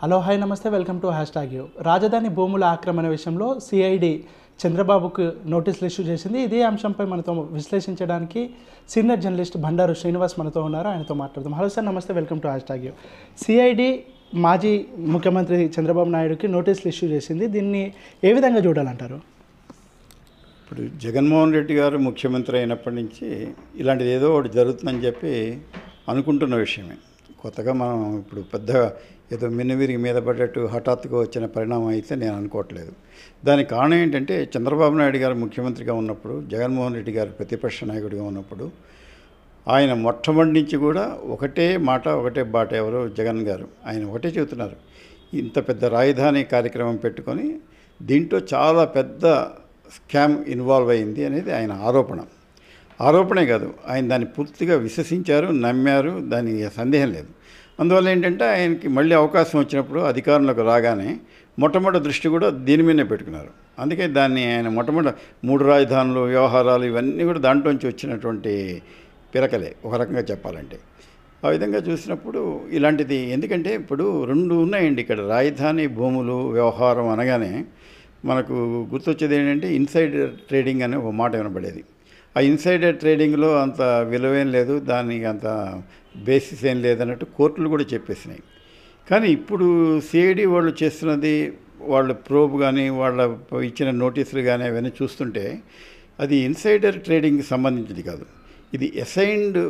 hello hi నమస్తే welcome to hashtag U రాజధాని భూముల ఆక్రమణ విషయంలో సిఐడి చంద్రబాబుకు నోటీసులు ఇష్యూ చేసింది ఇదే అంశంపై మనతో విశ్లేషించడానికి సీనియర్ జర్నలిస్ట్ బండారు శ్రీనివాస్ మనతో ఉన్నారు ఆయనతో మాట్లాడుతాం హలో సార్ నమస్తే welcome to hashtag U CID మాజీ ముఖ్యమంత్రి చంద్రబాబు నాయుడుకి నోటీసులు ఇష్యూ చేసింది దీన్ని ఏ విధంగా చూడాలంటారు ఇప్పుడు జగన్మోహన్ రెడ్డి గారు ముఖ్యమంత్రి అయినప్పటి నుంచి ఇలాంటిది ఏదో ఒకటి జరుగుతుందని చెప్పి అనుకుంటున్న విషయమే కొత్తగా మనం ఇప్పుడు పెద్ద ఏదో మిన్నవిరిగి మీద పడ్డట్టు హఠాత్తుగా వచ్చిన పరిణామం అయితే నేను అనుకోవట్లేదు దానికి కారణం ఏంటంటే చంద్రబాబు నాయుడు గారు ముఖ్యమంత్రిగా ఉన్నప్పుడు జగన్మోహన్ రెడ్డి గారు ప్రతిపక్ష నాయకుడిగా ఉన్నప్పుడు ఆయన మొట్టమొదటి నుంచి కూడా ఒకటే మాట ఒకటే బాట ఎవరు జగన్ గారు ఆయన ఒకటే చెబుతున్నారు ఇంత పెద్ద రాజధాని కార్యక్రమం పెట్టుకొని దీంట్లో చాలా పెద్ద స్కామ్ ఇన్వాల్వ్ అయింది అనేది ఆయన ఆరోపణ ఆరోపణే కాదు ఆయన దాన్ని పూర్తిగా విశ్వసించారు నమ్మారు దాని సందేహం లేదు అందువల్ల ఏంటంటే ఆయనకి మళ్ళీ అవకాశం వచ్చినప్పుడు అధికారంలోకి రాగానే మొట్టమొదటి దృష్టి కూడా దీని మీదనే పెట్టుకున్నారు అందుకే దాన్ని ఆయన మొట్టమొదటి మూడు రాజధానులు వ్యవహారాలు ఇవన్నీ కూడా దాంట్లోంచి వచ్చినటువంటి పిరకలే ఒక రకంగా చెప్పాలంటే ఆ విధంగా చూసినప్పుడు ఇలాంటిది ఎందుకంటే ఇప్పుడు రెండు ఉన్నాయండి ఇక్కడ రాజధాని భూములు వ్యవహారం అనగానే మనకు గుర్తొచ్చేది ఏంటంటే ఇన్సైడర్ ట్రేడింగ్ అనే ఒక మాట వినబడేది ఆ ఇన్సైడర్ ట్రేడింగ్లో అంత విలువేం లేదు దానికి అంత బేసిస్ ఏం లేదన్నట్టు కోర్టులు కూడా చెప్పేసినాయి కానీ ఇప్పుడు సిఐడి వాళ్ళు చేస్తున్నది వాళ్ళ ప్రోబ్ కానీ వాళ్ళ ఇచ్చిన నోటీసులు కానీ అవన్నీ చూస్తుంటే అది ఇన్సైడర్ ట్రేడింగ్కి సంబంధించింది కాదు ఇది అసైన్డ్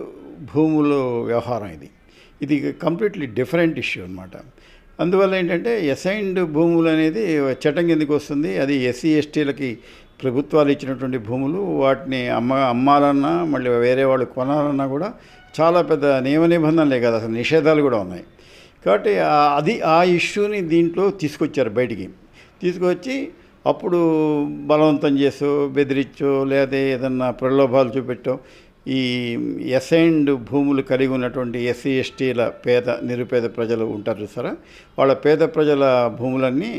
భూముల వ్యవహారం ఇది ఇది కంప్లీట్లీ డిఫరెంట్ ఇష్యూ అనమాట అందువల్ల ఏంటంటే అసైన్డ్ భూములు అనేది చట్టం కిందకి వస్తుంది అది ఎస్సీ ఎస్టీలకి ప్రభుత్వాలు ఇచ్చినటువంటి భూములు వాటిని అమ్మ అమ్మాలన్నా మళ్ళీ వేరే వాళ్ళు కొనాలన్నా కూడా చాలా పెద్ద నియమ నిబంధనలే కదా అసలు నిషేధాలు కూడా ఉన్నాయి కాబట్టి అది ఆ ఇష్యూని దీంట్లో తీసుకొచ్చారు బయటికి తీసుకొచ్చి అప్పుడు బలవంతం చేసో బెదిరించో లేదా ఏదన్నా ప్రలోభాలు చూపెట్టో ఈ ఎసైన్డ్ భూములు కలిగి ఉన్నటువంటి ఎస్సీ ఎస్టీల పేద నిరుపేద ప్రజలు ఉంటారు చూసారా వాళ్ళ పేద ప్రజల భూములన్నీ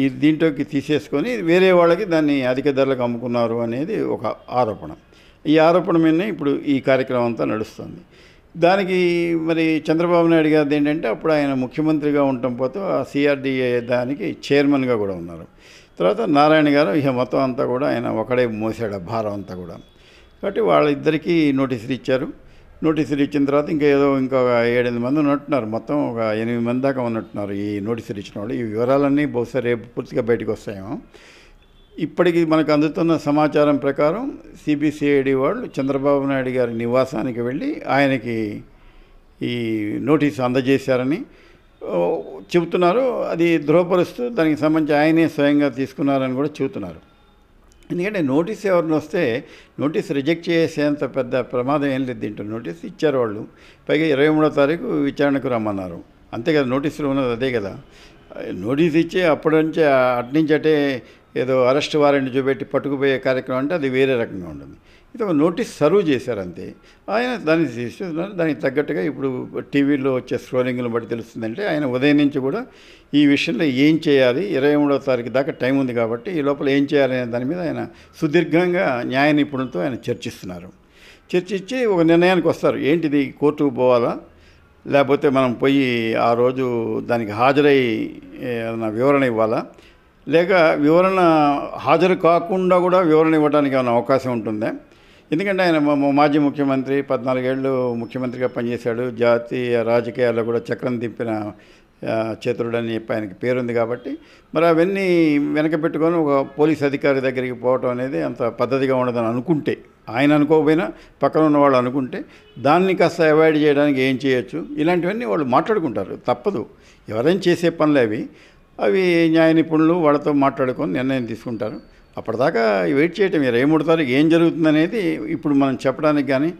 ఈ దీంట్లోకి తీసేసుకొని వేరే వాళ్ళకి దాన్ని అధిక ధరలకు అమ్ముకున్నారు అనేది ఒక ఆరోపణ ఈ ఆరోపణ మీదనే ఇప్పుడు ఈ కార్యక్రమం అంతా నడుస్తుంది దానికి మరి చంద్రబాబు నాయుడు గారిది ఏంటంటే అప్పుడు ఆయన ముఖ్యమంత్రిగా ఉండటం పోతే ఆ సిఆర్డిఏ దానికి చైర్మన్గా కూడా ఉన్నారు తర్వాత నారాయణ గారు ఇక మొత్తం అంతా కూడా ఆయన ఒకడే మోసాడు భారం అంతా కూడా కాబట్టి వాళ్ళిద్దరికీ నోటీసులు ఇచ్చారు నోటీసులు ఇచ్చిన తర్వాత ఇంకా ఏదో ఇంకొక ఏడెనిమిది మంది ఉన్నట్టున్నారు మొత్తం ఒక ఎనిమిది మంది దాకా ఉన్నట్టున్నారు ఈ నోటీసులు ఇచ్చిన వాళ్ళు ఈ వివరాలన్నీ బహుశా రేపు పూర్తిగా బయటకు వస్తాయేమో ఇప్పటికీ మనకు అందుతున్న సమాచారం ప్రకారం సిబిసిఐడి వాళ్ళు చంద్రబాబు నాయుడు గారి నివాసానికి వెళ్ళి ఆయనకి ఈ నోటీస్ అందజేశారని చెబుతున్నారు అది ధృవపరుస్తూ దానికి సంబంధించి ఆయనే స్వయంగా తీసుకున్నారని కూడా చెబుతున్నారు ఎందుకంటే నోటీస్ ఎవరిని వస్తే నోటీస్ రిజెక్ట్ చేసేంత పెద్ద ప్రమాదం ఏం లేదు దీంట్లో నోటీస్ ఇచ్చారు వాళ్ళు పైగా ఇరవై మూడో తారీఖు విచారణకు రమ్మన్నారు అంతే కదా నోటీసులు ఉన్నది అదే కదా నోటీస్ ఇచ్చి అప్పటి నుంచి అటు నుంచి అంటే ఏదో అరెస్ట్ వారెంట్ చూపెట్టి పట్టుకుపోయే కార్యక్రమం అంటే అది వేరే రకంగా ఉంటుంది ఇది ఒక నోటీస్ సర్వ్ చేశారంతే ఆయన దాన్ని చేస్తున్నారు దానికి తగ్గట్టుగా ఇప్పుడు టీవీలో వచ్చే స్క్రోలింగ్ని బట్టి తెలుస్తుందంటే ఆయన ఉదయం నుంచి కూడా ఈ విషయంలో ఏం చేయాలి ఇరవై మూడో తారీఖు దాకా టైం ఉంది కాబట్టి ఈ లోపల ఏం చేయాలనే దాని మీద ఆయన సుదీర్ఘంగా న్యాయ నిపుణులతో ఆయన చర్చిస్తున్నారు చర్చించి ఒక నిర్ణయానికి వస్తారు ఏంటిది కోర్టుకు పోవాలా లేకపోతే మనం పోయి ఆ రోజు దానికి హాజరై వివరణ ఇవ్వాలా లేక వివరణ హాజరు కాకుండా కూడా వివరణ ఇవ్వడానికి ఏమైనా అవకాశం ఉంటుందా ఎందుకంటే ఆయన మాజీ ముఖ్యమంత్రి పద్నాలుగేళ్ళు ముఖ్యమంత్రిగా పనిచేశాడు జాతీయ రాజకీయాల్లో కూడా చక్రం దింపిన చేతుడని చెప్పి ఆయనకి పేరుంది కాబట్టి మరి అవన్నీ వెనక పెట్టుకొని ఒక పోలీస్ అధికారి దగ్గరికి పోవటం అనేది అంత పద్ధతిగా ఉండదని అనుకుంటే ఆయన అనుకోకపోయినా పక్కన ఉన్న వాళ్ళు అనుకుంటే దాన్ని కాస్త అవాయిడ్ చేయడానికి ఏం చేయొచ్చు ఇలాంటివన్నీ వాళ్ళు మాట్లాడుకుంటారు తప్పదు ఎవరైనా చేసే పనులు అవి అవి న్యాయ నిపుణులు వాళ్ళతో మాట్లాడుకొని నిర్ణయం తీసుకుంటారు అప్పటిదాకా వెయిట్ చేయటం మీరు ఏముడతారు ఏం జరుగుతుందనేది ఇప్పుడు మనం చెప్పడానికి కానీ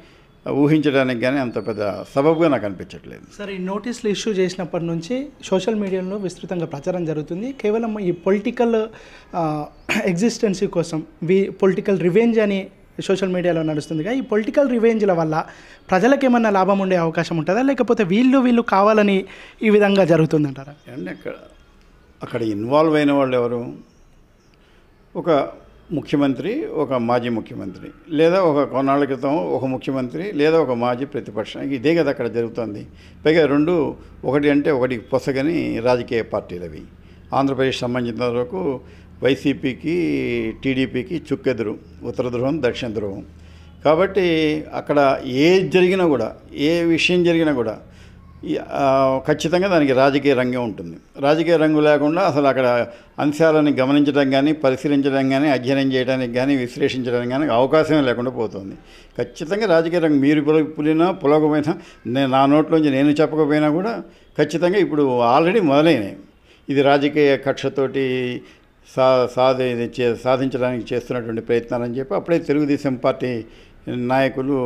ఊహించడానికి కానీ అంత పెద్ద సబబ్గా నాకు అనిపించట్లేదు సార్ ఈ నోటీసులు ఇష్యూ చేసినప్పటి నుంచి సోషల్ మీడియాలో విస్తృతంగా ప్రచారం జరుగుతుంది కేవలం ఈ పొలిటికల్ ఎగ్జిస్టెన్సీ కోసం వి పొలిటికల్ రివెంజ్ అని సోషల్ మీడియాలో నడుస్తుందిగా ఈ పొలిటికల్ రివెంజ్ల వల్ల ప్రజలకు ఏమన్నా లాభం ఉండే అవకాశం ఉంటుందా లేకపోతే వీళ్ళు వీళ్ళు కావాలని ఈ విధంగా జరుగుతుందంటారా అండి అక్కడ అక్కడ ఇన్వాల్వ్ అయిన వాళ్ళు ఎవరు ఒక ముఖ్యమంత్రి ఒక మాజీ ముఖ్యమంత్రి లేదా ఒక కొన్నాళ్ళ క్రితం ఒక ముఖ్యమంత్రి లేదా ఒక మాజీ ప్రతిపక్షం ఇదే కదా అక్కడ జరుగుతుంది పైగా రెండు ఒకటి అంటే ఒకటి పొసగని రాజకీయ పార్టీలు అవి ఆంధ్రప్రదేశ్ సంబంధించిన వరకు వైసీపీకి టీడీపీకి చుక్కెదురు ఉత్తర ధ్రువం దక్షిణ ధ్రువం కాబట్టి అక్కడ ఏ జరిగినా కూడా ఏ విషయం జరిగినా కూడా ఖచ్చితంగా దానికి రాజకీయ రంగం ఉంటుంది రాజకీయ రంగు లేకుండా అసలు అక్కడ అంశాలను గమనించడం కానీ పరిశీలించడం కానీ అధ్యయనం చేయడానికి కానీ విశ్లేషించడానికి కానీ అవకాశమే లేకుండా పోతుంది ఖచ్చితంగా రాజకీయ రంగం మీరు పులినా పులకపోయినా నేను నా నోట్లోంచి నేను చెప్పకపోయినా కూడా ఖచ్చితంగా ఇప్పుడు ఆల్రెడీ మొదలైనవి ఇది రాజకీయ కక్షతోటి సా సాధి సాధించడానికి చేస్తున్నటువంటి ప్రయత్నాలని చెప్పి అప్పుడే తెలుగుదేశం పార్టీ నాయకులు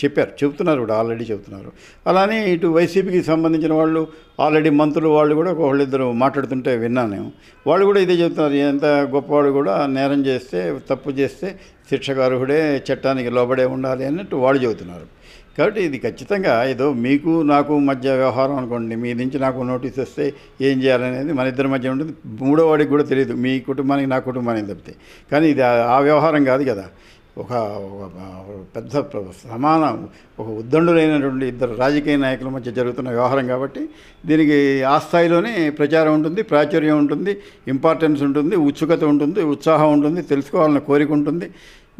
చెప్పారు చెబుతున్నారు కూడా ఆల్రెడీ చెబుతున్నారు అలానే ఇటు వైసీపీకి సంబంధించిన వాళ్ళు ఆల్రెడీ మంత్రులు వాళ్ళు కూడా ఒకళ్ళిద్దరు మాట్లాడుతుంటే విన్నాను వాళ్ళు కూడా ఇదే చెబుతున్నారు ఎంత గొప్పవాడు కూడా నేరం చేస్తే తప్పు చేస్తే శిక్షకు అర్హుడే చట్టానికి లోబడే ఉండాలి అన్నట్టు వాళ్ళు చెబుతున్నారు కాబట్టి ఇది ఖచ్చితంగా ఏదో మీకు నాకు మధ్య వ్యవహారం అనుకోండి మీ నుంచి నాకు నోటీస్ వస్తే ఏం చేయాలనేది మన ఇద్దరి మధ్య ఉంటుంది మూడో వాడికి కూడా తెలియదు మీ కుటుంబానికి నా కుటుంబానికి తప్పితే కానీ ఇది ఆ వ్యవహారం కాదు కదా ఒక పెద్ద సమాన ఒక ఉద్దండులైనటువంటి ఇద్దరు రాజకీయ నాయకుల మధ్య జరుగుతున్న వ్యవహారం కాబట్టి దీనికి ఆ స్థాయిలోనే ప్రచారం ఉంటుంది ప్రాచుర్యం ఉంటుంది ఇంపార్టెన్స్ ఉంటుంది ఉత్సుకత ఉంటుంది ఉత్సాహం ఉంటుంది తెలుసుకోవాలని కోరిక ఉంటుంది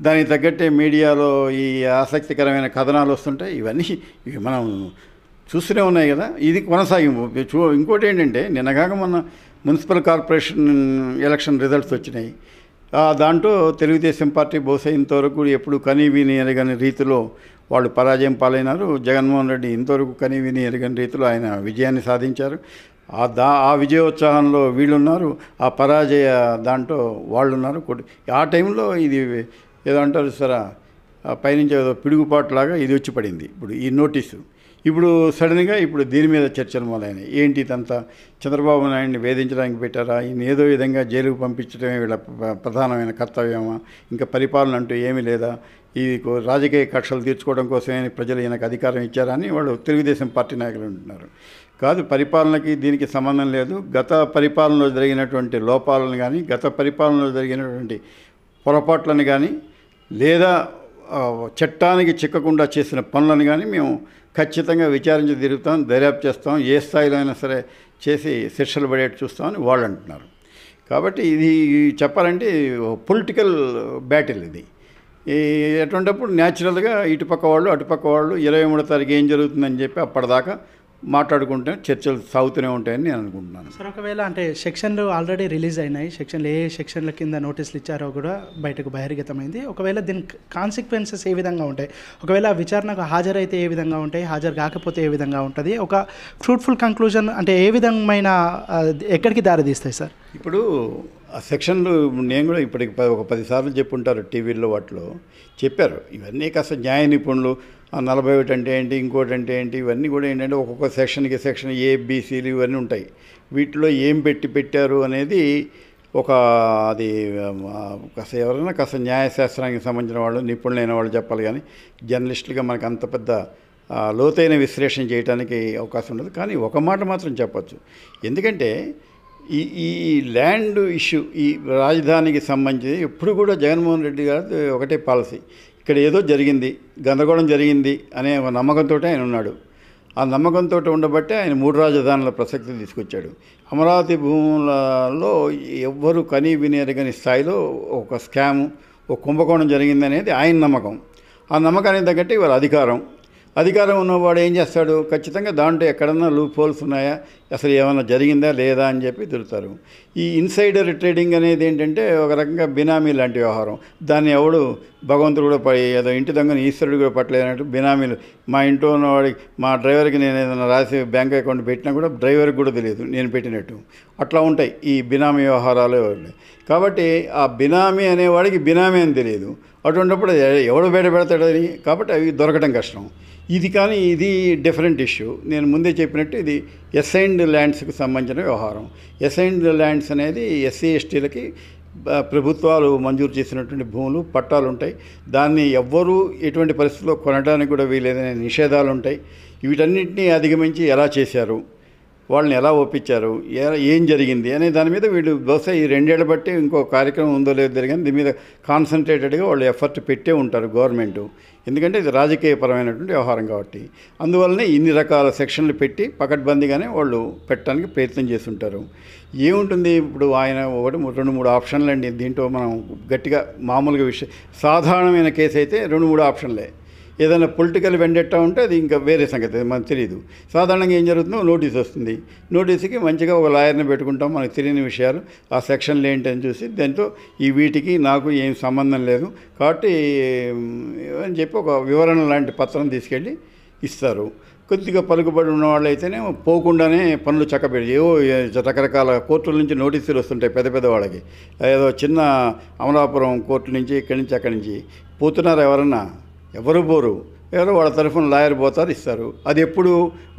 దానికి తగ్గట్టే మీడియాలో ఈ ఆసక్తికరమైన కథనాలు వస్తుంటాయి ఇవన్నీ ఇవి మనం చూస్తూనే ఉన్నాయి కదా ఇది కొనసాగింపు చూ ఇంకోటి ఏంటంటే నిన్నగాక మొన్న మున్సిపల్ కార్పొరేషన్ ఎలక్షన్ రిజల్ట్స్ వచ్చినాయి దాంట్లో తెలుగుదేశం పార్టీ బహుశా ఇంతవరకు ఎప్పుడు విని ఎరగని రీతిలో వాళ్ళు పరాజయం పాలైనారు జగన్మోహన్ రెడ్డి ఇంతవరకు విని ఎరగని రీతిలో ఆయన విజయాన్ని సాధించారు ఆ దా ఆ విజయోత్సాహంలో వీళ్ళున్నారు ఆ పరాజయ దాంట్లో వాళ్ళున్నారు ఆ టైంలో ఇది ఏదో అంటారు సరే పైనుంచి ఏదో పిడుగుపాటులాగా ఇది వచ్చి పడింది ఇప్పుడు ఈ నోటీసు ఇప్పుడు సడన్గా ఇప్పుడు దీని మీద చర్చలు మొదలైనాయి ఏంటి ఇదంతా చంద్రబాబు నాయుడిని వేధించడానికి పెట్టారా ఈయన ఏదో విధంగా జైలుకు పంపించడమే వీళ్ళ ప్రధానమైన కర్తవ్యమా ఇంకా పరిపాలన అంటూ ఏమీ లేదా ఈ రాజకీయ కక్షలు తీర్చుకోవడం కోసమే ప్రజలు ఈయనకు అధికారం ఇచ్చారని వాళ్ళు తెలుగుదేశం పార్టీ నాయకులు ఉంటున్నారు కాదు పరిపాలనకి దీనికి సంబంధం లేదు గత పరిపాలనలో జరిగినటువంటి లోపాలను కానీ గత పరిపాలనలో జరిగినటువంటి పొరపాట్లను కానీ లేదా చట్టానికి చిక్కకుండా చేసిన పనులను కానీ మేము ఖచ్చితంగా విచారించి తిరుగుతాం దర్యాప్తు చేస్తాం ఏ స్థాయిలో అయినా సరే చేసి శిక్షలు పడేట్టు చూస్తామని వాళ్ళు అంటున్నారు కాబట్టి ఇది చెప్పాలంటే పొలిటికల్ బ్యాటిల్ ఇది ఈ అటువంటిప్పుడు న్యాచురల్గా ఇటుపక్క వాళ్ళు అటుపక్క వాళ్ళు ఇరవై మూడో తారీఖు ఏం జరుగుతుందని చెప్పి అప్పటిదాకా మాట్లాడుకుంటే చర్చలు సాగుతూనే ఉంటాయని నేను అనుకుంటున్నాను సార్ ఒకవేళ అంటే సెక్షన్లు ఆల్రెడీ రిలీజ్ అయినాయి సెక్షన్లు ఏ సెక్షన్ల కింద నోటీసులు ఇచ్చారో కూడా బయటకు బహిర్గతమైంది ఒకవేళ దీని కాన్సిక్వెన్సెస్ ఏ విధంగా ఉంటాయి ఒకవేళ విచారణకు హాజరైతే ఏ విధంగా ఉంటాయి హాజరు కాకపోతే ఏ విధంగా ఉంటుంది ఒక ఫ్రూట్ఫుల్ కంక్లూజన్ అంటే ఏ విధమైన ఎక్కడికి దారి తీస్తాయి సార్ ఇప్పుడు ఆ సెక్షన్లు నేను కూడా ఇప్పటికి ఒక పదిసార్లు చెప్పుంటారు టీవీల్లో వాటిలో చెప్పారు ఇవన్నీ కాస్త న్యాయ నిపుణులు నలభై ఒకటి అంటే ఏంటి ఇంకోటి అంటే ఏంటి ఇవన్నీ కూడా ఏంటంటే ఒక్కొక్క సెక్షన్కి సెక్షన్ ఏబీసీలు ఇవన్నీ ఉంటాయి వీటిలో ఏం పెట్టి పెట్టారు అనేది ఒక అది కాస్త ఎవరైనా కాస్త న్యాయశాస్త్రానికి సంబంధించిన వాళ్ళు నిపుణులైన వాళ్ళు చెప్పాలి కానీ జర్నలిస్టులుగా మనకు అంత పెద్ద లోతైన విశ్లేషణ చేయడానికి అవకాశం ఉండదు కానీ ఒక మాట మాత్రం చెప్పచ్చు ఎందుకంటే ఈ ఈ ల్యాండ్ ఇష్యూ ఈ రాజధానికి సంబంధించి ఎప్పుడు కూడా జగన్మోహన్ రెడ్డి గారు ఒకటే పాలసీ ఇక్కడ ఏదో జరిగింది గందరగోళం జరిగింది అనే ఒక నమ్మకంతో ఆయన ఉన్నాడు ఆ నమ్మకంతో ఉండబట్టే ఆయన మూడు రాజధానుల ప్రసక్తి తీసుకొచ్చాడు అమరావతి భూములలో ఎవ్వరూ కనీ వినియరగని స్థాయిలో ఒక స్కామ్ ఒక కుంభకోణం జరిగిందనేది ఆయన నమ్మకం ఆ నమ్మకానికి తగ్గట్టు ఇవాళ అధికారం అధికారం ఉన్నవాడు ఏం చేస్తాడు ఖచ్చితంగా దాంట్లో ఎక్కడన్నా లూప్ హోల్స్ ఉన్నాయా అసలు ఏమైనా జరిగిందా లేదా అని చెప్పి తిరుగుతారు ఈ ఇన్సైడర్ ట్రేడింగ్ అనేది ఏంటంటే ఒక రకంగా బినామీ లాంటి వ్యవహారం దాన్ని ఎవడు భగవంతుడు కూడా ఏదో ఇంటి దొంగని ఈశ్వరుడు కూడా పట్టలేనట్టు బినామీలు మా ఇంట్లో ఉన్నవాడికి మా డ్రైవర్కి నేను ఏదైనా రాసి బ్యాంక్ అకౌంట్ పెట్టినా కూడా డ్రైవర్కి కూడా తెలియదు నేను పెట్టినట్టు అట్లా ఉంటాయి ఈ బినామీ వ్యవహారాలు కాబట్టి ఆ బినామీ అనేవాడికి బినామీ అని తెలియదు అటువంటిప్పుడు ఎవడు బయట పెడతాడని కాబట్టి అవి దొరకడం కష్టం ఇది కానీ ఇది డిఫరెంట్ ఇష్యూ నేను ముందే చెప్పినట్టు ఇది ఎస్ఐండ్ ల్యాండ్స్కి సంబంధించిన వ్యవహారం ఎస్ఐండ్ ల్యాండ్స్ అనేది ఎస్సీ ఎస్టీలకి ప్రభుత్వాలు మంజూరు చేసినటువంటి భూములు పట్టాలు ఉంటాయి దాన్ని ఎవ్వరూ ఎటువంటి పరిస్థితుల్లో కొనడానికి కూడా వీలేదనే నిషేధాలు ఉంటాయి వీటన్నింటినీ అధిగమించి ఎలా చేశారు వాళ్ళని ఎలా ఒప్పించారు ఏం జరిగింది అనే దాని మీద వీళ్ళు బహుశా ఈ రెండేళ్ల బట్టి ఇంకో కార్యక్రమం ఉందో లేదో జరిగింది దీని మీద కాన్సన్ట్రేటెడ్గా వాళ్ళు ఎఫర్ట్ పెట్టే ఉంటారు గవర్నమెంట్ ఎందుకంటే ఇది రాజకీయపరమైనటువంటి వ్యవహారం కాబట్టి అందువల్లనే ఇన్ని రకాల సెక్షన్లు పెట్టి పకడ్బందీగానే వాళ్ళు పెట్టడానికి ప్రయత్నం చేస్తుంటారు ఏముంటుంది ఇప్పుడు ఆయన ఒకటి రెండు మూడు ఆప్షన్లు అండి దీంట్లో మనం గట్టిగా మామూలుగా విషయం సాధారణమైన కేసు అయితే రెండు మూడు ఆప్షన్లే ఏదైనా పొలిటికల్ వెండెట్టా ఉంటే అది ఇంకా వేరే సంగతి మనకు తెలియదు సాధారణంగా ఏం జరుగుతుందో నోటీస్ వస్తుంది నోటీస్కి మంచిగా ఒక లాయర్ని పెట్టుకుంటాం మనకు తెలియని విషయాలు ఆ సెక్షన్లు ఏంటని చూసి దాంతో ఈ వీటికి నాకు ఏం సంబంధం లేదు కాబట్టి అని చెప్పి ఒక వివరణ లాంటి పత్రం తీసుకెళ్ళి ఇస్తారు కొద్దిగా పలుకుబడి ఉన్న వాళ్ళు అయితేనే పోకుండానే పనులు చక్కబెడి ఏవో రకరకాల కోర్టుల నుంచి నోటీసులు వస్తుంటాయి పెద్ద పెద్ద వాళ్ళకి ఏదో చిన్న అమలాపురం కోర్టు నుంచి ఇక్కడి నుంచి అక్కడి నుంచి పోతున్నారు ఎవరన్నా ఎవరు పోరు ఎవరో వాళ్ళ తరఫున లాయర్ పోతారు ఇస్తారు అది ఎప్పుడు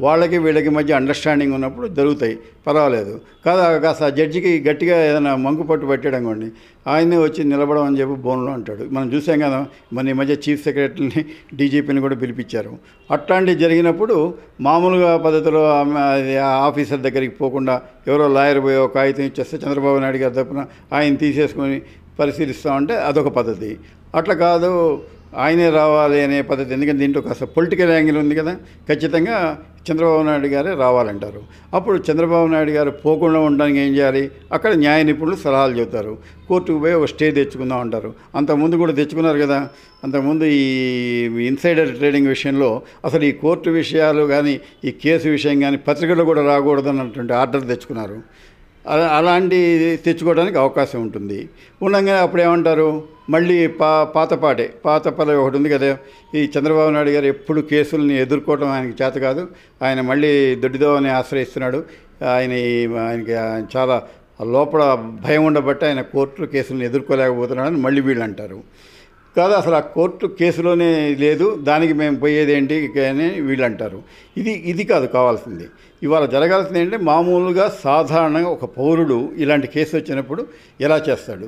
వాళ్ళకి వీళ్ళకి మధ్య అండర్స్టాండింగ్ ఉన్నప్పుడు జరుగుతాయి పర్వాలేదు కాదు కాస్త జడ్జికి గట్టిగా ఏదైనా మంకు పట్టు పెట్టడం కొండి ఆయనే వచ్చి నిలబడమని చెప్పి బోన్లో అంటాడు మనం చూసాం కదా మన ఈ మధ్య చీఫ్ సెక్రటరీని డీజీపీని కూడా పిలిపించారు అట్లాంటివి జరిగినప్పుడు మామూలుగా పద్ధతిలో ఆఫీసర్ దగ్గరికి పోకుండా ఎవరో లాయర్ పోయే ఒక కాగితం ఇచ్చేస్తే చంద్రబాబు నాయుడు గారి తప్పున ఆయన తీసేసుకొని పరిశీలిస్తామంటే అదొక పద్ధతి అట్లా కాదు ఆయనే రావాలి అనే పద్ధతి ఎందుకంటే దీంట్లో కాస్త పొలిటికల్ యాంగిల్ ఉంది కదా ఖచ్చితంగా చంద్రబాబు నాయుడు గారే రావాలంటారు అప్పుడు చంద్రబాబు నాయుడు గారు పోకుండా ఉండడానికి ఏం చేయాలి అక్కడ న్యాయ నిపుణులు సలహాలు చెబుతారు కోర్టుకు పోయి ఒక స్టే తెచ్చుకుందాం అంటారు అంతకుముందు కూడా తెచ్చుకున్నారు కదా అంతకుముందు ఈ ఇన్సైడర్ ట్రేడింగ్ విషయంలో అసలు ఈ కోర్టు విషయాలు కానీ ఈ కేసు విషయం కానీ పత్రికలు కూడా అన్నటువంటి ఆర్డర్ తెచ్చుకున్నారు అలాంటి తెచ్చుకోవడానికి అవకాశం ఉంటుంది ఉండగానే అప్పుడు ఏమంటారు మళ్ళీ పా పాతపాటే పాత ఒకటి ఉంది కదా ఈ చంద్రబాబు నాయుడు గారు ఎప్పుడు కేసుల్ని ఎదుర్కోవడం ఆయనకి చేత కాదు ఆయన మళ్ళీ దొడ్డిదోవని ఆశ్రయిస్తున్నాడు ఆయన ఆయనకి చాలా లోపల భయం ఉండబట్టి ఆయన కోర్టు కేసులను ఎదుర్కోలేకపోతున్నాడని మళ్ళీ వీళ్ళు అంటారు కాదు అసలు ఆ కోర్టు కేసులోనే లేదు దానికి మేము పోయేది ఏంటి అని వీళ్ళు అంటారు ఇది ఇది కాదు కావాల్సింది ఇవాళ జరగాల్సింది ఏంటంటే మామూలుగా సాధారణంగా ఒక పౌరుడు ఇలాంటి కేసు వచ్చినప్పుడు ఎలా చేస్తాడు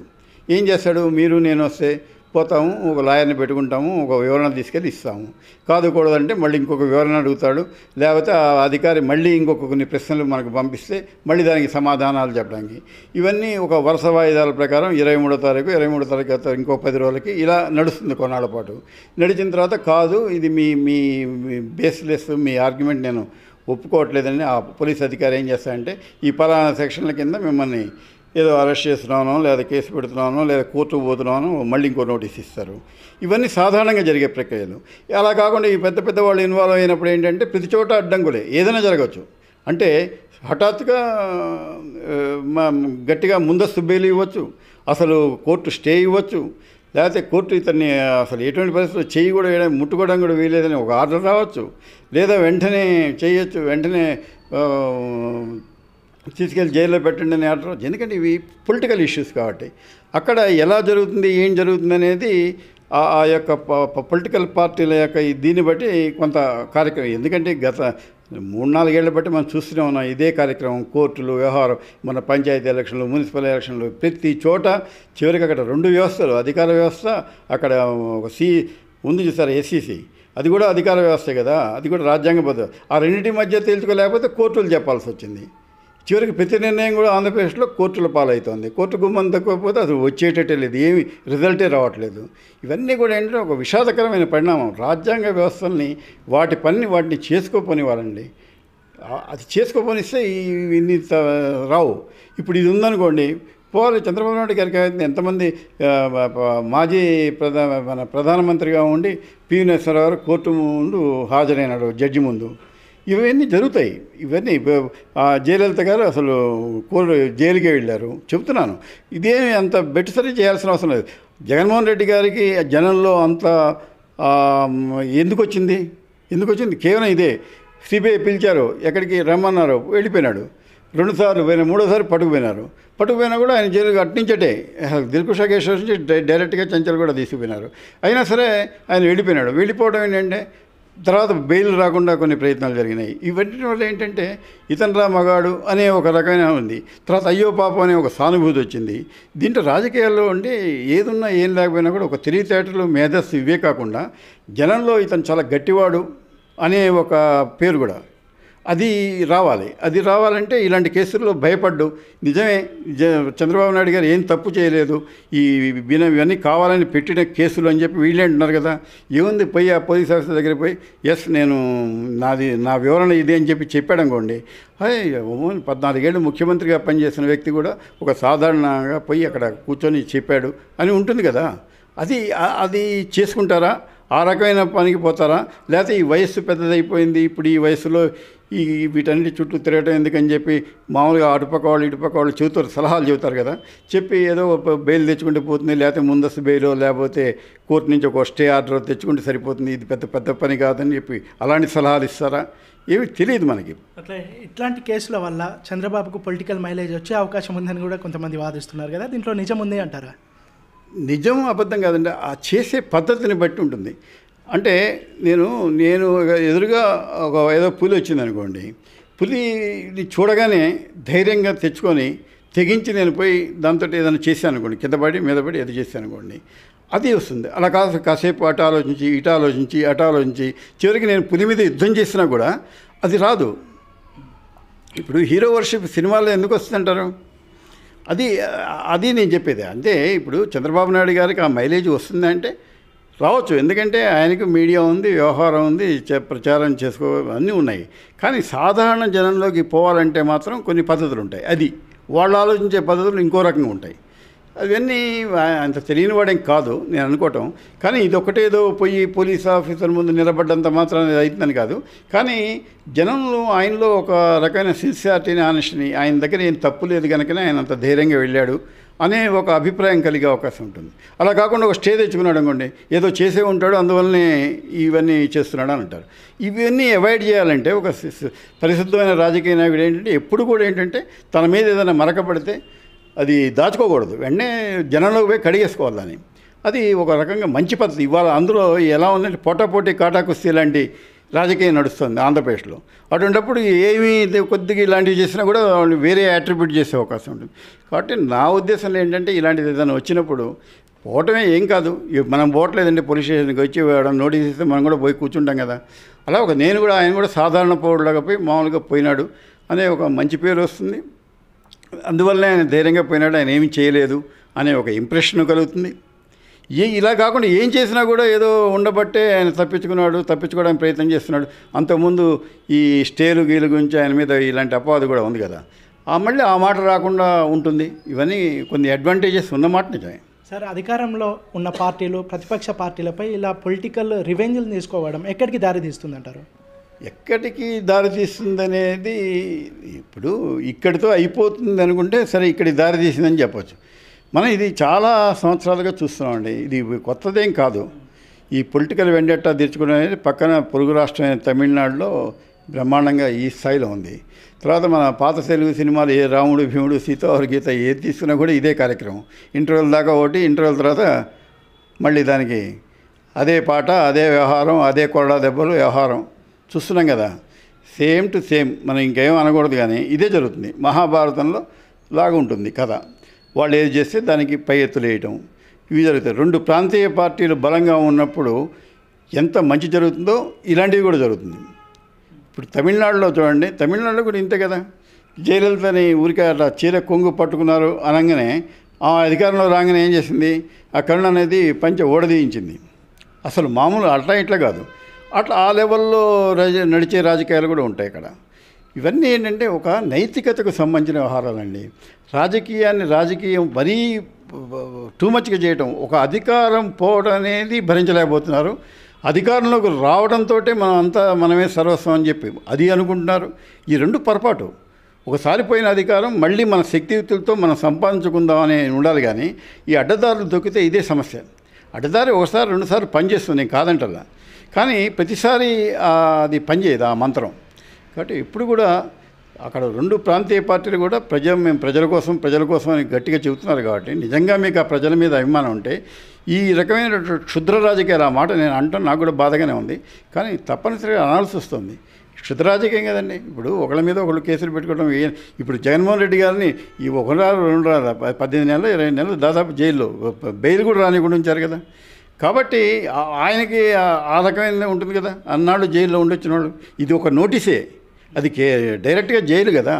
ఏం చేస్తాడు మీరు నేను వస్తే పోతాము ఒక లాయర్ని పెట్టుకుంటాము ఒక వివరణ తీసుకెళ్ళి ఇస్తాము కాదుకూడదంటే మళ్ళీ ఇంకొక వివరణ అడుగుతాడు లేకపోతే ఆ అధికారి మళ్ళీ ఇంకొక కొన్ని ప్రశ్నలు మనకు పంపిస్తే మళ్ళీ దానికి సమాధానాలు చెప్పడానికి ఇవన్నీ ఒక వరుస వాయిదాల ప్రకారం ఇరవై మూడో తారీఖు ఇరవై మూడో తారీఖు ఇంకో పది రోజులకి ఇలా నడుస్తుంది కొన్నాళ్ళ పాటు నడిచిన తర్వాత కాదు ఇది మీ మీ బేస్లెస్ మీ ఆర్గ్యుమెంట్ నేను ఒప్పుకోవట్లేదని ఆ పోలీస్ అధికారి ఏం చేస్తాడంటే ఈ పలానా సెక్షన్ల కింద మిమ్మల్ని ఏదో అరెస్ట్ చేస్తున్నాను లేదా కేసు పెడుతున్నాను లేదా కోర్టు పోతున్నాను మళ్ళీ ఇంకో నోటీస్ ఇస్తారు ఇవన్నీ సాధారణంగా జరిగే ప్రక్రియలు అలా కాకుండా ఈ పెద్ద పెద్ద వాళ్ళు ఇన్వాల్వ్ అయినప్పుడు ఏంటంటే ప్రతి చోట అడ్డంకులే ఏదైనా జరగవచ్చు అంటే హఠాత్తుగా గట్టిగా ముందస్తు బెయిల్ ఇవ్వచ్చు అసలు కోర్టు స్టే ఇవ్వచ్చు లేకపోతే కోర్టు ఇతన్ని అసలు ఎటువంటి పరిస్థితుల్లో చేయి కూడా వేయడం ముట్టుకోవడం కూడా వీలేదని ఒక ఆర్డర్ రావచ్చు లేదా వెంటనే చేయొచ్చు వెంటనే తీసుకెళ్ళి జైల్లో పెట్టండి అని ఆర్డర్ ఎందుకంటే ఇవి పొలిటికల్ ఇష్యూస్ కాబట్టి అక్కడ ఎలా జరుగుతుంది ఏం జరుగుతుంది అనేది ఆ యొక్క పొలిటికల్ పార్టీల యొక్క దీన్ని బట్టి కొంత కార్యక్రమం ఎందుకంటే గత మూడు నాలుగేళ్ల బట్టి మనం చూస్తూనే ఉన్నాం ఇదే కార్యక్రమం కోర్టులు వ్యవహారం మన పంచాయతీ ఎలక్షన్లు మున్సిపల్ ఎలక్షన్లు ప్రతి చోట చివరికి అక్కడ రెండు వ్యవస్థలు అధికార వ్యవస్థ అక్కడ ఒక సి ఉంది చూసారు ఎస్సీసీ e అది కూడా అధికార వ్యవస్థే కదా అది కూడా రాజ్యాంగబద్ధ ఆ రెండింటి మధ్య తేల్చుకోలేకపోతే కోర్టులు చెప్పాల్సి వచ్చింది చివరికి ప్రతి నిర్ణయం కూడా ఆంధ్రప్రదేశ్లో కోర్టుల పాలవుతోంది కోర్టు గుమ్మం తక్కువపోతే అది వచ్చేటట్టే లేదు ఏమి రిజల్టే రావట్లేదు ఇవన్నీ కూడా ఏంటంటే ఒక విషాదకరమైన పరిణామం రాజ్యాంగ వ్యవస్థల్ని వాటి పనిని వాటిని వాళ్ళండి అది చేసుకోపోనిస్తే ఇన్ని రావు ఇప్పుడు ఇది ఉందనుకోండి పోవాలి చంద్రబాబు నాయుడు గారికి అయితే ఎంతమంది మాజీ ప్రధా మన ప్రధానమంత్రిగా ఉండి పి నరసింహరావు కోర్టు ముందు హాజరైనాడు జడ్జి ముందు ఇవన్నీ జరుగుతాయి ఇవన్నీ జయలలిత గారు అసలు కోరు జైలుకే వెళ్ళారు చెప్తున్నాను ఇదేమి అంత బెట్టిసరి చేయాల్సిన అవసరం లేదు జగన్మోహన్ రెడ్డి గారికి జనంలో అంత ఎందుకు వచ్చింది ఎందుకు వచ్చింది కేవలం ఇదే సిబిఐ పిలిచారు ఎక్కడికి రమ్మన్నారు వెళ్ళిపోయినాడు రెండుసార్లు పోయిన మూడోసారి పట్టుకుపోయినారు పట్టుకుపోయినా కూడా ఆయన జైలు అట్నించటే దిల్కు నుంచి డైరెక్ట్గా చంచలు కూడా తీసుకుపోయినారు అయినా సరే ఆయన వెళ్ళిపోయినాడు వెళ్ళిపోవడం ఏంటంటే తర్వాత బెయిల్ రాకుండా కొన్ని ప్రయత్నాలు జరిగినాయి ఇవన్నీ వల్ల ఏంటంటే రా మగాడు అనే ఒక రకమైన ఉంది తర్వాత అయ్యో పాపం అనే ఒక సానుభూతి వచ్చింది దీంట్లో రాజకీయాల్లో ఉండి ఏదున్నా ఏం లేకపోయినా కూడా ఒక తెలివితేటలు మేధస్సు ఇవే కాకుండా జనంలో ఇతను చాలా గట్టివాడు అనే ఒక పేరు కూడా అది రావాలి అది రావాలంటే ఇలాంటి కేసుల్లో భయపడ్డు నిజమే చంద్రబాబు నాయుడు గారు ఏం తప్పు చేయలేదు ఈ ఇవన్నీ కావాలని పెట్టిన కేసులు అని చెప్పి వీళ్ళే అంటున్నారు కదా ఏముంది పోయి ఆ పోలీస్ ఆఫీసర్ దగ్గర పోయి ఎస్ నేను నాది నా వివరణ ఇదే అని చెప్పి చెప్పాడు అనుకోండి పద్నాలుగేళ్ళు ముఖ్యమంత్రిగా పనిచేసిన వ్యక్తి కూడా ఒక సాధారణంగా పోయి అక్కడ కూర్చొని చెప్పాడు అని ఉంటుంది కదా అది అది చేసుకుంటారా ఆ రకమైన పనికి పోతారా లేకపోతే ఈ వయస్సు పెద్దదైపోయింది ఇప్పుడు ఈ వయసులో ఈ వీటన్నిటి చుట్టూ తిరగటం ఎందుకని చెప్పి మామూలుగా అటుపక్క వాళ్ళు ఇటుపక్క వాళ్ళు చెబుతారు సలహాలు చెబుతారు కదా చెప్పి ఏదో బెయిల్ తెచ్చుకుంటే పోతుంది లేకపోతే ముందస్తు బెయిలో లేకపోతే కోర్టు నుంచి ఒక స్టే ఆర్డర్ తెచ్చుకుంటే సరిపోతుంది ఇది పెద్ద పెద్ద పని కాదని చెప్పి అలాంటి సలహాలు ఇస్తారా ఏమి తెలియదు మనకి అట్లా ఇట్లాంటి కేసుల వల్ల చంద్రబాబుకు పొలిటికల్ మైలేజ్ వచ్చే అవకాశం ఉందని కూడా కొంతమంది వాదిస్తున్నారు కదా దీంట్లో నిజం ఉంది అంటారా నిజం అబద్ధం కాదండి ఆ చేసే పద్ధతిని బట్టి ఉంటుంది అంటే నేను నేను ఎదురుగా ఒక ఏదో పులి వచ్చింది అనుకోండి పులిని చూడగానే ధైర్యంగా తెచ్చుకొని తెగించి నేను పోయి దాంతో ఏదైనా చేశాను అనుకోండి కింద పడి మీద పడి ఏదో చేశాను అనుకోండి అది వస్తుంది అలా కాదు కాసేపు అటు ఆలోచించి ఇటు ఆలోచించి అటు ఆలోచించి చివరికి నేను పులి మీద యుద్ధం చేసినా కూడా అది రాదు ఇప్పుడు హీరో వర్షిప్ సినిమాల్లో ఎందుకు వస్తుందంటారు అది అది నేను చెప్పేది అంతే ఇప్పుడు చంద్రబాబు నాయుడు గారికి ఆ మైలేజ్ వస్తుందంటే రావచ్చు ఎందుకంటే ఆయనకు మీడియా ఉంది వ్యవహారం ఉంది ప్రచారం చేసుకో అన్నీ ఉన్నాయి కానీ సాధారణ జనంలోకి పోవాలంటే మాత్రం కొన్ని పద్ధతులు ఉంటాయి అది వాళ్ళు ఆలోచించే పద్ధతులు ఇంకో రకంగా ఉంటాయి అవన్నీ అంత తెలియని వాడేం కాదు నేను అనుకోవటం కానీ ఇదొకటేదో పోయి పోలీస్ ఆఫీసర్ ముందు నిలబడ్డంత మాత్రం అవుతుందని కాదు కానీ జనంలో ఆయనలో ఒక రకమైన సిన్సియారిటీని ఆనెస్ట్ని ఆయన దగ్గర ఏం తప్పు లేదు కనుకనే ఆయన అంత ధైర్యంగా వెళ్ళాడు అనే ఒక అభిప్రాయం కలిగే అవకాశం ఉంటుంది అలా కాకుండా ఒక స్టే తెచ్చుకున్నాడు అనుకోండి ఏదో చేసే ఉంటాడు అందువల్లనే ఇవన్నీ చేస్తున్నాడు అని అంటారు ఇవన్నీ అవాయిడ్ చేయాలంటే ఒక పరిశుద్ధమైన రాజకీయ నాయకుడు ఏంటంటే ఎప్పుడు కూడా ఏంటంటే తన మీద ఏదైనా మరకపడితే అది దాచుకోకూడదు వెంటనే జనంలోకి పోయి కడిగేసుకోవాలి దాన్ని అది ఒక రకంగా మంచి పద్ధతి ఇవాళ అందులో ఎలా ఉందంటే పోటాపోటీ కాటాకుస్తీ లాంటి రాజకీయం నడుస్తుంది ఆంధ్రప్రదేశ్లో అటువంటిప్పుడు ఏమి కొద్దిగా ఇలాంటివి చేసినా కూడా వాళ్ళు వేరే అట్రిబ్యూట్ చేసే అవకాశం ఉంటుంది కాబట్టి నా ఉద్దేశంలో ఏంటంటే ఇలాంటిది ఏదైనా వచ్చినప్పుడు పోవటమే ఏం కాదు మనం పోవట్లేదండి పోలీస్ స్టేషన్కి వచ్చి వాడని నోటీస్ ఇస్తే మనం కూడా పోయి కూర్చుంటాం కదా అలా ఒక నేను కూడా ఆయన కూడా సాధారణ పౌరులాగా పోయి మామూలుగా పోయినాడు అనే ఒక మంచి పేరు వస్తుంది అందువల్లనే ఆయన ధైర్యంగా పోయినాడు ఆయన ఏమి చేయలేదు అనే ఒక ఇంప్రెషన్ కలుగుతుంది ఏ ఇలా కాకుండా ఏం చేసినా కూడా ఏదో ఉండబట్టే ఆయన తప్పించుకున్నాడు తప్పించుకోవడానికి ప్రయత్నం చేస్తున్నాడు అంతకుముందు ఈ స్టేలు గీలు గురించి ఆయన మీద ఇలాంటి అపవాదు కూడా ఉంది కదా ఆ మళ్ళీ ఆ మాట రాకుండా ఉంటుంది ఇవన్నీ కొన్ని అడ్వాంటేజెస్ ఉన్నమాట నిజమే సార్ అధికారంలో ఉన్న పార్టీలు ప్రతిపక్ష పార్టీలపై ఇలా పొలిటికల్ రివెంజ్లు తీసుకోవడం ఎక్కడికి దారి తీస్తుందంటారు ఎక్కడికి దారి తీస్తుందనేది ఇప్పుడు ఇక్కడితో అయిపోతుంది అనుకుంటే సరే ఇక్కడికి దారి తీసిందని చెప్పచ్చు మనం ఇది చాలా సంవత్సరాలుగా చూస్తున్నామండి ఇది కొత్తదేం కాదు ఈ పొలిటికల్ వెండెట్టా తీర్చుకోవడం అనేది పక్కన పొరుగు రాష్ట్రమైన తమిళనాడులో బ్రహ్మాండంగా ఈ స్థాయిలో ఉంది తర్వాత మన పాత తెలుగు సినిమాలు ఏ రాముడు భీముడు సీత గీత ఏది తీసుకున్నా కూడా ఇదే కార్యక్రమం ఇంటర్వెల్ దాకా ఒకటి ఇంటర్వెల్ తర్వాత మళ్ళీ దానికి అదే పాట అదే వ్యవహారం అదే కొరడా దెబ్బలు వ్యవహారం చూస్తున్నాం కదా సేమ్ టు సేమ్ మనం ఇంకేం అనకూడదు కానీ ఇదే జరుగుతుంది మహాభారతంలో లాగుంటుంది కథ వాళ్ళు ఏది చేస్తే దానికి పై ఎత్తులు వేయటం ఇవి జరుగుతాయి రెండు ప్రాంతీయ పార్టీలు బలంగా ఉన్నప్పుడు ఎంత మంచి జరుగుతుందో ఇలాంటివి కూడా జరుగుతుంది ఇప్పుడు తమిళనాడులో చూడండి తమిళనాడులో కూడా ఇంతే కదా జయలలితని ఊరికే అట్లా చీర కొంగు పట్టుకున్నారు అనగానే ఆ అధికారంలో రాగానే ఏం చేసింది ఆ కరుణ అనేది పంచ ఓడదీయించింది అసలు మామూలు అట్లా ఇట్లా కాదు అట్లా ఆ లెవెల్లో నడిచే రాజకీయాలు కూడా ఉంటాయి ఇక్కడ ఇవన్నీ ఏంటంటే ఒక నైతికతకు సంబంధించిన వ్యవహారాలండి రాజకీయాన్ని రాజకీయం మరీ టూ మచ్గా చేయటం ఒక అధికారం పోవడం అనేది భరించలేకపోతున్నారు అధికారంలోకి రావడంతో మనం అంతా మనమే సర్వస్వం అని చెప్పి అది అనుకుంటున్నారు ఈ రెండు పొరపాటు ఒకసారి పోయిన అధికారం మళ్ళీ మన శక్తియుక్తులతో మనం సంపాదించుకుందాం అని ఉండాలి కానీ ఈ అడ్డదారులు దొక్కితే ఇదే సమస్య అడ్డదారి ఒకసారి రెండుసార్లు పనిచేస్తుంది కాదంటలా కానీ ప్రతిసారి అది పనిచేయదు ఆ మంత్రం కాబట్టి ఇప్పుడు కూడా అక్కడ రెండు ప్రాంతీయ పార్టీలు కూడా ప్రజ మేము ప్రజల కోసం ప్రజల కోసం అని గట్టిగా చెబుతున్నారు కాబట్టి నిజంగా మీకు ఆ ప్రజల మీద అభిమానం ఉంటే ఈ రకమైన క్షుద్ర రాజకీయాలు ఆ మాట నేను అంటాను నాకు కూడా బాధగానే ఉంది కానీ తప్పనిసరిగా అనాల్సి వస్తుంది క్షుద్ర రాజకీయం కదండి ఇప్పుడు ఒకళ్ళ మీద ఒకళ్ళు కేసులు పెట్టుకోవడం ఇప్పుడు జగన్మోహన్ రెడ్డి గారిని ఈ ఒకరారు రెండు రాదు పద్దెనిమిది నెలలు ఇరవై నెలలు దాదాపు జైల్లో బెయిల్ కూడా రానికుండా ఉంచారు కదా కాబట్టి ఆయనకి ఆ రకమైన ఉంటుంది కదా అన్నాడు జైల్లో ఉండొచ్చిన వాళ్ళు ఇది ఒక నోటీసే అది కే డైరెక్ట్గా జైలు కదా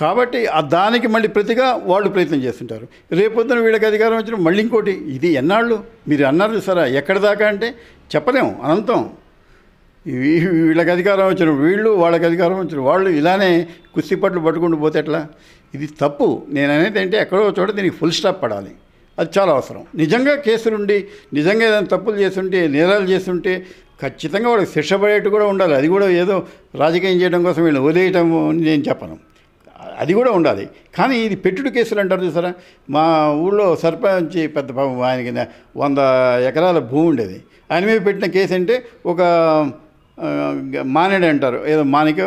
కాబట్టి దానికి మళ్ళీ ప్రతిగా వాళ్ళు ప్రయత్నం చేస్తుంటారు రేపొద్దున వీళ్ళకి అధికారం వచ్చిన మళ్ళీ ఇంకోటి ఇది ఎన్నాళ్ళు మీరు అన్నారు సరే ఎక్కడి దాకా అంటే చెప్పలేము అనంతం వీళ్ళకి అధికారం వచ్చిన వీళ్ళు వాళ్ళకి అధికారం వచ్చిన వాళ్ళు ఇలానే కుస్తీపట్లు పట్టుకుంటూ పోతే ఎట్లా ఇది తప్పు నేను అనేది అంటే ఎక్కడో చోట దీనికి ఫుల్ స్టాప్ పడాలి అది చాలా అవసరం నిజంగా కేసులుండి నిజంగా ఏదైనా తప్పులు చేస్తుంటే నేరాలు చేస్తుంటే ఖచ్చితంగా వాడికి శిక్ష పడేట్టు కూడా ఉండాలి అది కూడా ఏదో రాజకీయం చేయడం కోసం వీళ్ళు వదిలేయటం నేను చెప్పను అది కూడా ఉండాలి కానీ ఇది పెట్టుడు కేసులు అంటారు చూసారా మా ఊళ్ళో సర్పంచ్ పెద్ద పాపం కింద వంద ఎకరాల భూమి ఉండేది ఆయన మీద పెట్టిన కేసు అంటే ఒక మానేడు అంటారు ఏదో మానిక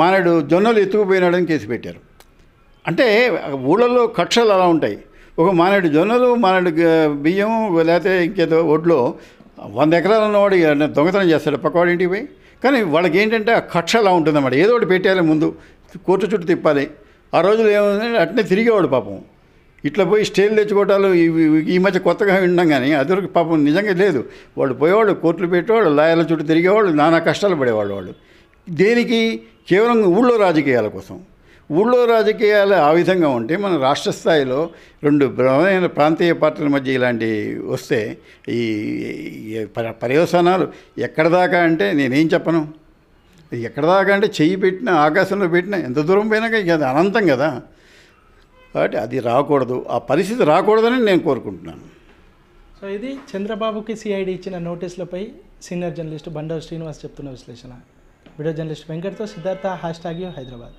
మానేడు జొన్నలు ఎత్తుకుపోయినాడని కేసు పెట్టారు అంటే ఊళ్ళల్లో కక్షలు అలా ఉంటాయి ఒక మానేడు జొన్నలు మానేడు బియ్యం లేకపోతే ఇంకేదో ఒడ్లో వంద ఎకరాలు ఉన్నవాడు దొంగతనం చేస్తాడు పక్కవాడు ఇంటికి పోయి కానీ వాళ్ళకి ఏంటంటే ఆ కక్ష అలా ఉంటుందన్నమాట ఏదో ఒకటి పెట్టాలి ముందు కోర్టు చుట్టూ తిప్పాలి ఆ రోజులు ఏముందంటే అట్నే తిరిగేవాడు పాపం ఇట్లా పోయి స్టేలు తెచ్చుకోవటాలు ఈ మధ్య కొత్తగా వినడం కానీ అది వరకు పాపం నిజంగా లేదు వాళ్ళు పోయేవాడు కోర్టులు పెట్టేవాడు లాయర్ల చుట్టూ తిరిగేవాడు నానా కష్టాలు పడేవాళ్ళు వాళ్ళు దేనికి కేవలం ఊళ్ళో రాజకీయాల కోసం ఊళ్ళో రాజకీయాలు ఆ విధంగా ఉంటే మన రాష్ట్ర స్థాయిలో రెండు ప్రధానమైన ప్రాంతీయ పార్టీల మధ్య ఇలాంటి వస్తే ఈ పర్యవసానాలు ఎక్కడ దాకా అంటే నేనేం చెప్పను ఎక్కడ దాకా అంటే చెయ్యి పెట్టినా ఆకాశంలో పెట్టినా ఎంత దూరం ఇక అది అనంతం కదా కాబట్టి అది రాకూడదు ఆ పరిస్థితి రాకూడదని నేను కోరుకుంటున్నాను సో ఇది చంద్రబాబుకి సిఐడి ఇచ్చిన నోటీసులపై సీనియర్ జర్నలిస్ట్ బండారు శ్రీనివాస్ చెప్తున్న విశ్లేషణ వీడియో జర్నలిస్ట్ వెంకట్తో సిద్ధార్థ హ్యాష్ హైదరాబాద్